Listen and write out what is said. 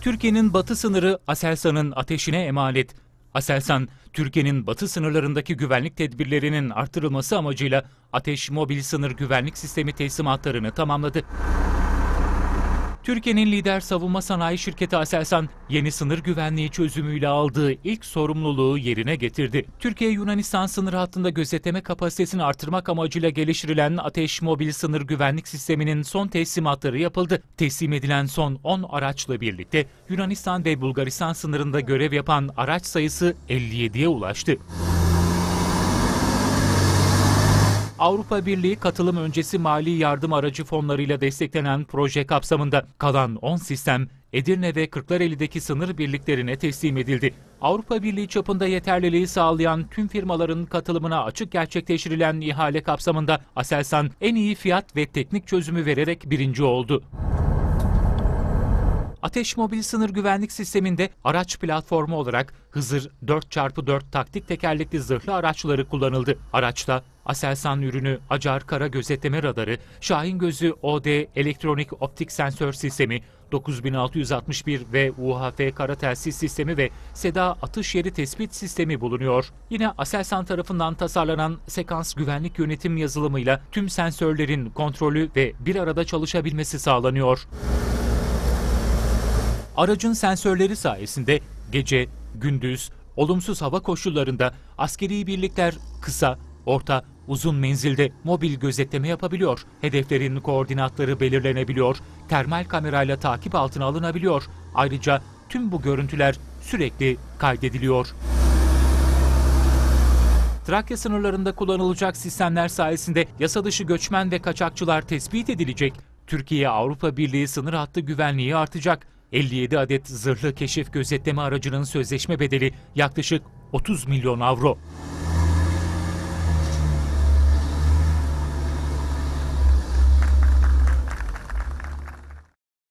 Türkiye'nin batı sınırı Aselsan'ın ateşine emanet. Aselsan, Türkiye'nin batı sınırlarındaki güvenlik tedbirlerinin artırılması amacıyla Ateş Mobil Sınır Güvenlik Sistemi teslimatlarını tamamladı. Türkiye'nin lider savunma sanayi şirketi Aselsan, yeni sınır güvenliği çözümüyle aldığı ilk sorumluluğu yerine getirdi. Türkiye-Yunanistan sınır hattında gözetleme kapasitesini artırmak amacıyla geliştirilen Ateş Mobil Sınır Güvenlik Sistemi'nin son teslimatları yapıldı. Teslim edilen son 10 araçla birlikte Yunanistan ve Bulgaristan sınırında görev yapan araç sayısı 57'ye ulaştı. Avrupa Birliği katılım öncesi mali yardım aracı fonlarıyla desteklenen proje kapsamında kalan 10 sistem Edirne ve Kırklareli'deki sınır birliklerine teslim edildi. Avrupa Birliği çapında yeterliliği sağlayan tüm firmaların katılımına açık gerçekleştirilen ihale kapsamında Aselsan en iyi fiyat ve teknik çözümü vererek birinci oldu. Ateş Mobil Sınır Güvenlik Sistemi'nde araç platformu olarak Hızır 4x4 taktik tekerlekli zırhlı araçları kullanıldı. Araçta Aselsan ürünü Acar Kara Gözetleme Radarı, Şahin Gözü OD Elektronik Optik Sensör Sistemi, 9661 ve UHF Kara Telsiz Sistemi ve SEDA Atış Yeri Tespit Sistemi bulunuyor. Yine Aselsan tarafından tasarlanan sekans güvenlik yönetim yazılımıyla tüm sensörlerin kontrolü ve bir arada çalışabilmesi sağlanıyor. Aracın sensörleri sayesinde gece, gündüz, olumsuz hava koşullarında askeri birlikler kısa, orta, uzun menzilde mobil gözetleme yapabiliyor. Hedeflerin koordinatları belirlenebiliyor. Termal kamerayla takip altına alınabiliyor. Ayrıca tüm bu görüntüler sürekli kaydediliyor. Trakya sınırlarında kullanılacak sistemler sayesinde yasa dışı göçmen ve kaçakçılar tespit edilecek. Türkiye Avrupa Birliği sınır hattı güvenliği artacak. 57 adet zırhlı keşif gözetleme aracının sözleşme bedeli yaklaşık 30 milyon avro.